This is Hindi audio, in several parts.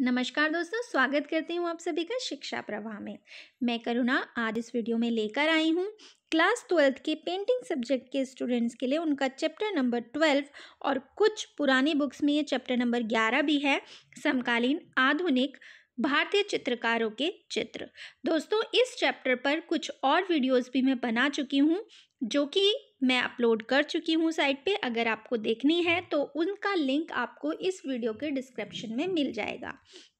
नमस्कार दोस्तों स्वागत करती हूँ आप सभी का शिक्षा प्रवाह में मैं करुणा आज इस वीडियो में लेकर आई हूँ क्लास ट्वेल्थ के पेंटिंग सब्जेक्ट के स्टूडेंट्स के लिए उनका चैप्टर नंबर ट्वेल्व और कुछ पुरानी बुक्स में ये चैप्टर नंबर ग्यारह भी है समकालीन आधुनिक भारतीय चित्रकारों के चित्र दोस्तों इस चैप्टर पर कुछ और वीडियोस भी मैं बना चुकी हूँ जो कि मैं अपलोड कर चुकी हूँ साइट पे अगर आपको देखनी है तो उनका लिंक आपको इस वीडियो के डिस्क्रिप्शन में मिल जाएगा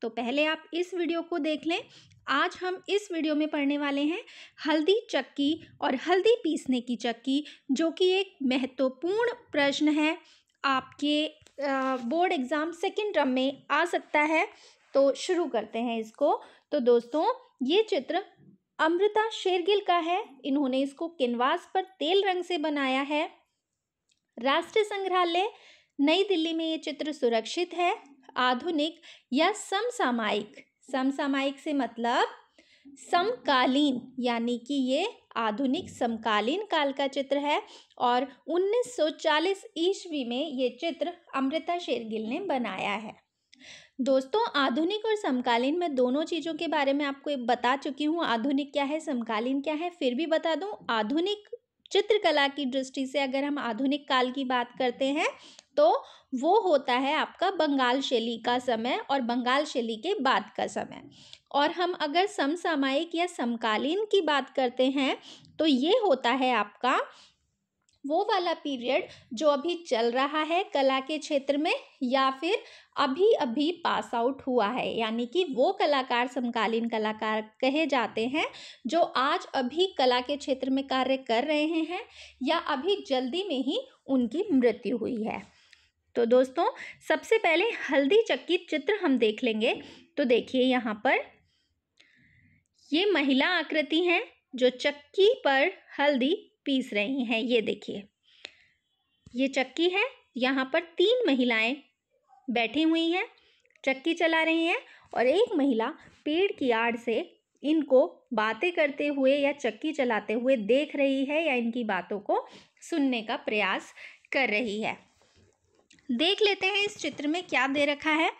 तो पहले आप इस वीडियो को देख लें आज हम इस वीडियो में पढ़ने वाले हैं हल्दी चक्की और हल्दी पीसने की चक्की जो कि एक महत्वपूर्ण प्रश्न है आपके बोर्ड एग्ज़ाम सेकेंड टर्म में आ सकता है तो शुरू करते हैं इसको तो दोस्तों ये चित्र अमृता शेरगिल का है इन्होंने इसको किनवास पर तेल रंग से बनाया है राष्ट्रीय संग्रहालय नई दिल्ली में ये चित्र सुरक्षित है आधुनिक या समसामायिक समसामायिक से मतलब समकालीन यानी कि ये आधुनिक समकालीन काल का चित्र है और 1940 ईस्वी में ये चित्र अमृता शेरगिल ने बनाया है दोस्तों आधुनिक और समकालीन मैं दोनों चीज़ों के बारे में आपको बता चुकी हूँ आधुनिक क्या है समकालीन क्या है फिर भी बता दूँ आधुनिक चित्रकला की दृष्टि से अगर हम आधुनिक काल की बात करते हैं तो वो होता है आपका बंगाल शैली का समय और बंगाल शैली के बाद का समय और हम अगर समसामयिक या समकालीन की बात करते हैं तो ये होता है आपका वो वाला पीरियड जो अभी चल रहा है कला के क्षेत्र में या फिर अभी अभी पास आउट हुआ है यानी कि वो कलाकार समकालीन कलाकार कहे जाते हैं जो आज अभी कला के क्षेत्र में कार्य कर रहे हैं या अभी जल्दी में ही उनकी मृत्यु हुई है तो दोस्तों सबसे पहले हल्दी चक्की चित्र हम देख लेंगे तो देखिए यहाँ पर ये महिला आकृति हैं जो चक्की पर हल्दी पीस रही हैं ये देखिए ये चक्की है यहाँ पर तीन महिलाएं बैठी हुई हैं चक्की चला रही हैं और एक महिला पेड़ की आड़ से इनको बातें करते हुए या चक्की चलाते हुए देख रही है या इनकी बातों को सुनने का प्रयास कर रही है देख लेते हैं इस चित्र में क्या दे रखा है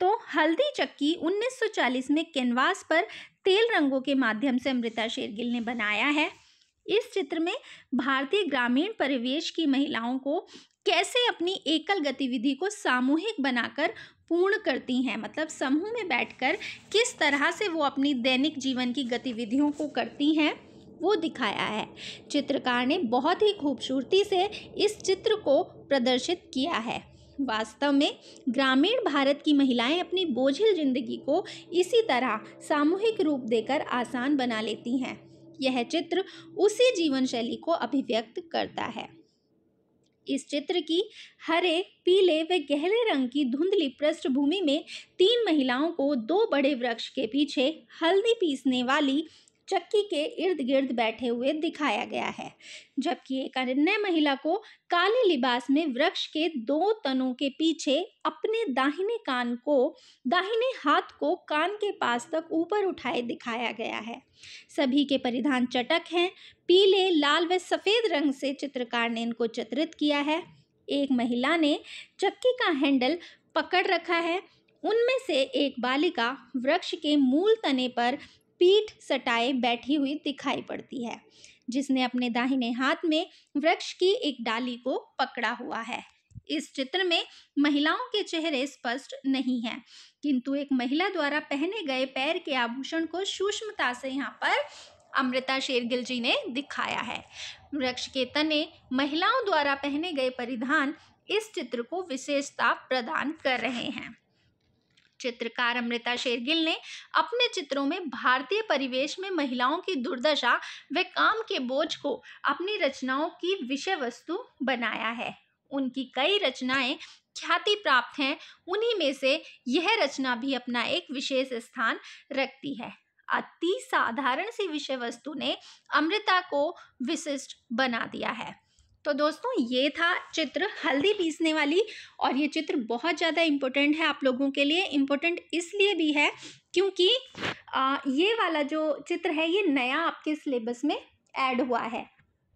तो हल्दी चक्की 1940 में कैनवास पर तेल रंगों के माध्यम से अमृता शेरगिल ने बनाया है इस चित्र में भारतीय ग्रामीण परिवेश की महिलाओं को कैसे अपनी एकल गतिविधि को सामूहिक बनाकर पूर्ण करती हैं मतलब समूह में बैठकर किस तरह से वो अपनी दैनिक जीवन की गतिविधियों को करती हैं वो दिखाया है चित्रकार ने बहुत ही खूबसूरती से इस चित्र को प्रदर्शित किया है वास्तव में ग्रामीण भारत की महिलाएं अपनी बोझिल जिंदगी को इसी तरह सामूहिक रूप देकर आसान बना लेती हैं यह चित्र उसी जीवन शैली को अभिव्यक्त करता है इस चित्र की हरे पीले व गहरे रंग की धुंधली पृष्ठभूमि में तीन महिलाओं को दो बड़े वृक्ष के पीछे हल्दी पीसने वाली चक्की के इर्द गिर्द बैठे हुए दिखाया गया है जबकि एक अन्य महिला को काले लिबास में वृक्ष के दो तनों के पीछे अपने दाहिने कान को दाहिने हाथ को कान के पास तक ऊपर उठाए दिखाया गया है सभी के परिधान चटक हैं पीले लाल व सफ़ेद रंग से चित्रकार ने इनको चित्रित किया है एक महिला ने चक्की का हैंडल पकड़ रखा है उनमें से एक बालिका वृक्ष के मूल तने पर पीठ सटाए बैठी हुई दिखाई पड़ती है जिसने अपने दाहिने हाथ में वृक्ष की एक डाली को पकड़ा हुआ है इस चित्र में महिलाओं के चेहरे स्पष्ट नहीं हैं किंतु एक महिला द्वारा पहने गए पैर के आभूषण को सूक्ष्मता से यहाँ पर अमृता शेरगिल जी ने दिखाया है वृक्ष के तने महिलाओं द्वारा पहने गए परिधान इस चित्र को विशेषता प्रदान कर रहे हैं चित्रकार अमृता शेरगिल ने अपने चित्रों में भारतीय परिवेश में महिलाओं की दुर्दशा व काम के बोझ को अपनी रचनाओं की विषय वस्तु बनाया है उनकी कई रचनाएं ख्याति प्राप्त हैं उन्हीं में से यह रचना भी अपना एक विशेष स्थान रखती है अति साधारण सी विषय वस्तु ने अमृता को विशिष्ट बना दिया है तो दोस्तों ये था चित्र हल्दी पीसने वाली और ये चित्र बहुत ज़्यादा इम्पोर्टेंट है आप लोगों के लिए इम्पोर्टेंट इसलिए भी है क्योंकि ये वाला जो चित्र है ये नया आपके सिलेबस में ऐड हुआ है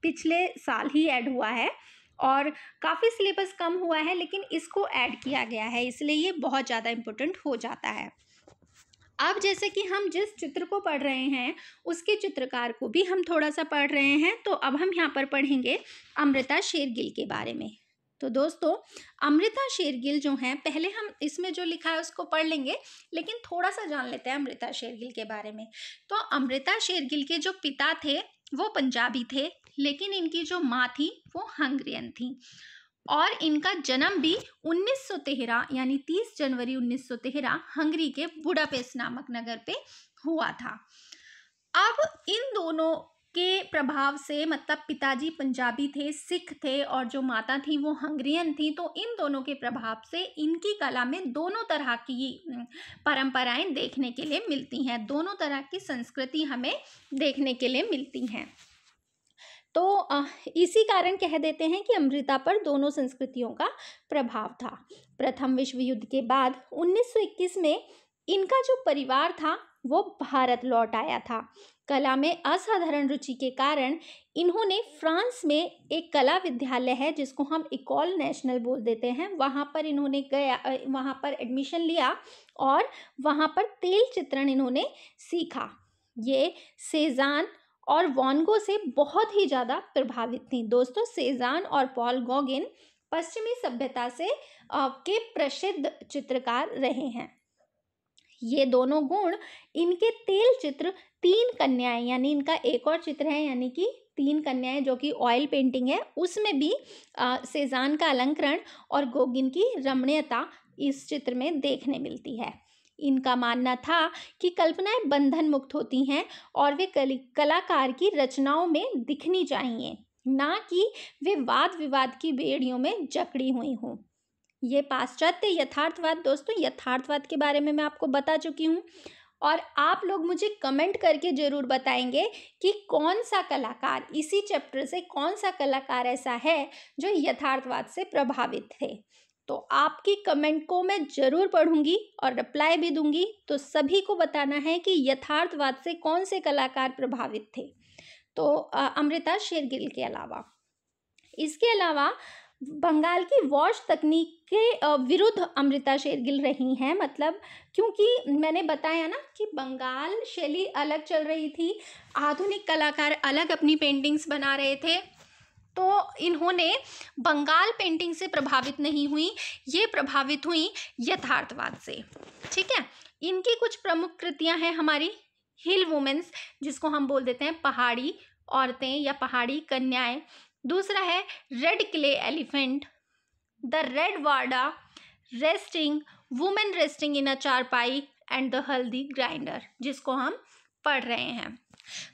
पिछले साल ही ऐड हुआ है और काफ़ी सिलेबस कम हुआ है लेकिन इसको ऐड किया गया है इसलिए ये बहुत ज़्यादा इम्पोर्टेंट हो जाता है अब जैसे कि हम जिस चित्र को पढ़ रहे हैं उसके चित्रकार को भी हम थोड़ा सा पढ़ रहे हैं तो अब हम यहाँ पर पढ़ेंगे अमृता शेरगिल के बारे में तो दोस्तों अमृता शेरगिल जो हैं पहले हम इसमें जो लिखा है उसको पढ़ लेंगे लेकिन थोड़ा सा जान लेते हैं अमृता शेरगिल के बारे में तो अमृता शेरगिल के जो पिता थे वो पंजाबी थे लेकिन इनकी जो माँ थी वो हंगरियन थी और इनका जन्म भी 1913 यानी 30 जनवरी 1913 हंगरी के बुडापेस्ट नामक नगर पे हुआ था अब इन दोनों के प्रभाव से मतलब पिताजी पंजाबी थे सिख थे और जो माता थी वो हंगरियन थी तो इन दोनों के प्रभाव से इनकी कला में दोनों तरह की परंपराएं देखने के लिए मिलती हैं दोनों तरह की संस्कृति हमें देखने के लिए मिलती हैं तो इसी कारण कह देते हैं कि अमृता पर दोनों संस्कृतियों का प्रभाव था प्रथम विश्व युद्ध के बाद 1921 में इनका जो परिवार था वो भारत लौट आया था कला में असाधारण रुचि के कारण इन्होंने फ्रांस में एक कला विद्यालय है जिसको हम इकॉल नेशनल बोल देते हैं वहाँ पर इन्होंने गया वहाँ पर एडमिशन लिया और वहाँ पर तेल चित्रण इन्होंने सीखा ये सेजान और वॉन्गो से बहुत ही ज़्यादा प्रभावित थी दोस्तों सेजान और पॉल गोगिन पश्चिमी सभ्यता से के प्रसिद्ध चित्रकार रहे हैं ये दोनों गुण इनके तेल चित्र तीन कन्याएं यानी इनका एक और चित्र है यानी कि तीन कन्याएं जो कि ऑयल पेंटिंग है उसमें भी आ, सेजान का अलंकरण और गोगिन की रमणीयता इस चित्र में देखने मिलती है इनका मानना था कि कल्पनाएं बंधन मुक्त होती हैं और वे कलाकार की रचनाओं में दिखनी चाहिए ना कि वे वाद विवाद की बेड़ियों में जकड़ी हुई हों ये पाश्चात्य यथार्थवाद दोस्तों यथार्थवाद के बारे में मैं आपको बता चुकी हूँ और आप लोग मुझे कमेंट करके ज़रूर बताएंगे कि कौन सा कलाकार इसी चैप्टर से कौन सा कलाकार ऐसा है जो यथार्थवाद से प्रभावित थे तो आपकी कमेंट को मैं ज़रूर पढ़ूंगी और रिप्लाई भी दूंगी तो सभी को बताना है कि यथार्थवाद से कौन से कलाकार प्रभावित थे तो अमृता शेरगिल के अलावा इसके अलावा बंगाल की वॉश तकनीक के विरुद्ध अमृता शेरगिल रही हैं मतलब क्योंकि मैंने बताया ना कि बंगाल शैली अलग चल रही थी आधुनिक कलाकार अलग अपनी पेंटिंग्स बना रहे थे इन्होंने बंगाल पेंटिंग से प्रभावित नहीं हुई ये प्रभावित हुई यथार्थवाद से ठीक है इनकी कुछ प्रमुख कृतियां हैं हमारी हिल वुमेन्स जिसको हम बोल देते हैं पहाड़ी औरतें या पहाड़ी कन्याएं दूसरा है red clay elephant the red वार्डा resting women resting in a charpai and the हल्दी ग्राइंडर जिसको हम पढ़ रहे हैं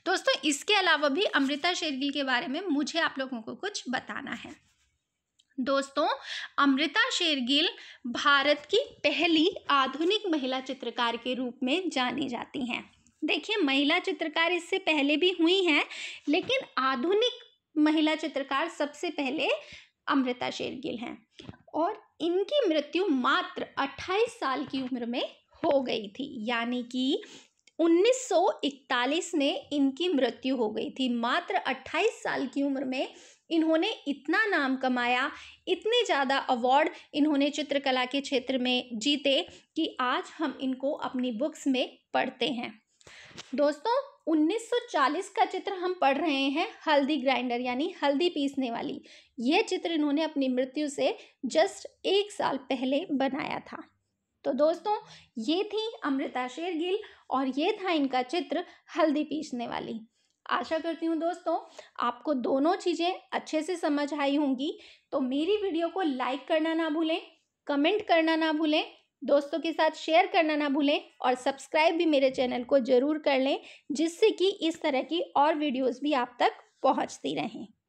दोस्तों इसके अलावा भी अमृता शेरगिल के बारे में मुझे आप लोगों को कुछ बताना है दोस्तों अमृता शेरगिल भारत की पहली आधुनिक महिला चित्रकार के रूप में जानी जाती हैं देखिए महिला चित्रकार इससे पहले भी हुई हैं लेकिन आधुनिक महिला चित्रकार सबसे पहले अमृता शेरगिल हैं और इनकी मृत्यु मात्र 28 साल की उम्र में हो गई थी यानी कि 1941 में इनकी मृत्यु हो गई थी मात्र 28 साल की उम्र में इन्होंने इतना नाम कमाया इतने ज़्यादा अवार्ड इन्होंने चित्रकला के क्षेत्र में जीते कि आज हम इनको अपनी बुक्स में पढ़ते हैं दोस्तों 1940 का चित्र हम पढ़ रहे हैं हल्दी ग्राइंडर यानी हल्दी पीसने वाली यह चित्र इन्होंने अपनी मृत्यु से जस्ट एक साल पहले बनाया था तो दोस्तों ये थी अमृता शेरगिल और ये था इनका चित्र हल्दी पीसने वाली आशा करती हूँ दोस्तों आपको दोनों चीज़ें अच्छे से समझ आई होंगी तो मेरी वीडियो को लाइक करना ना भूलें कमेंट करना ना भूलें दोस्तों के साथ शेयर करना ना भूलें और सब्सक्राइब भी मेरे चैनल को ज़रूर कर लें जिससे कि इस तरह की और वीडियोस भी आप तक पहुंचती रहें